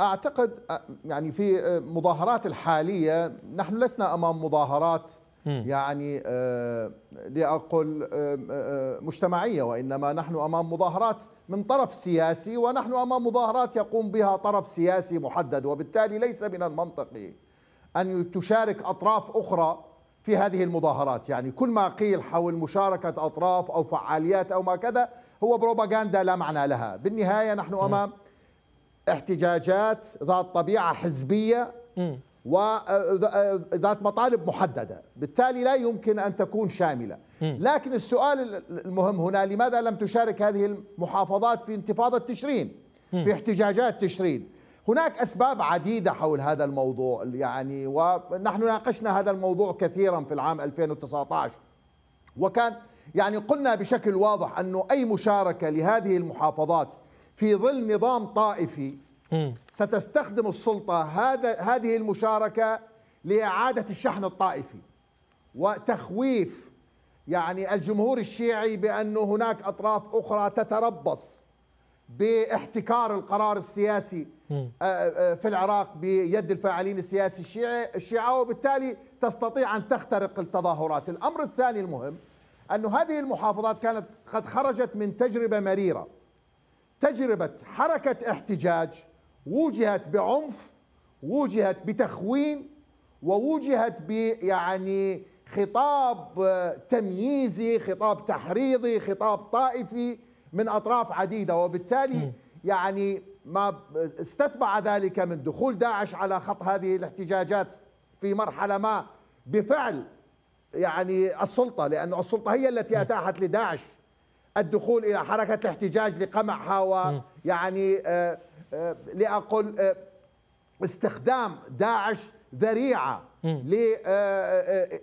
اعتقد يعني في مظاهرات الحاليه نحن لسنا امام مظاهرات يعني لاقل مجتمعيه وانما نحن امام مظاهرات من طرف سياسي ونحن امام مظاهرات يقوم بها طرف سياسي محدد وبالتالي ليس من المنطقي ان تشارك اطراف اخرى في هذه المظاهرات يعني كل ما قيل حول مشاركه اطراف او فعاليات او ما كذا هو بروباغندا لا معنى لها بالنهايه نحن امام احتجاجات ذات طبيعه حزبيه وذات آه، آه، مطالب محدده، بالتالي لا يمكن ان تكون شامله، لكن السؤال المهم هنا لماذا لم تشارك هذه المحافظات في انتفاضه تشرين؟ في احتجاجات تشرين؟ هناك اسباب عديده حول هذا الموضوع يعني ونحن ناقشنا هذا الموضوع كثيرا في العام 2019 وكان يعني قلنا بشكل واضح انه اي مشاركه لهذه المحافظات في ظل نظام طائفي ستستخدم السلطة هذا هذه المشاركة لإعادة الشحن الطائفي وتخويف يعني الجمهور الشيعي بأن هناك أطراف أخرى تتربص باحتكار القرار السياسي آه، آه، في العراق بيد الفاعلين السياسي الشيعة وبالتالي تستطيع أن تخترق التظاهرات الأمر الثاني المهم أن هذه المحافظات كانت قد خرجت من تجربة مريرة تجربة حركة احتجاج وجهت بعنف وجهت بتخوين ووجهت يعني خطاب آه، تمييزي خطاب تحريضي خطاب طائفي من أطراف عديدة وبالتالي يعني ما استتبع ذلك من دخول داعش على خط هذه الاحتجاجات في مرحلة ما بفعل يعني السلطة لأن السلطة هي التي أتاحت لداعش الدخول إلى حركة الاحتجاج لقمعها ويعني آه، آه، لأقل آه، استخدام داعش ذريعة ل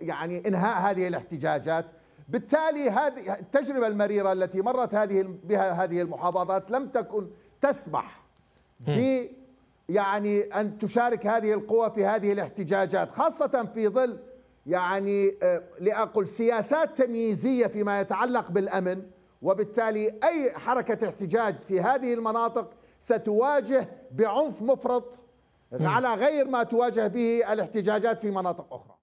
يعني إنهاء هذه الاحتجاجات بالتالي هذه التجربة المريرة التي مرت هذه بها هذه المحافظات لم تكن تسمح ب يعني أن تشارك هذه القوى في هذه الاحتجاجات خاصة في ظل يعني لأقل سياسات تمييزية فيما يتعلق بالأمن وبالتالي أي حركة احتجاج في هذه المناطق ستواجه بعنف مفرط على غير ما تواجه به الاحتجاجات في مناطق أخرى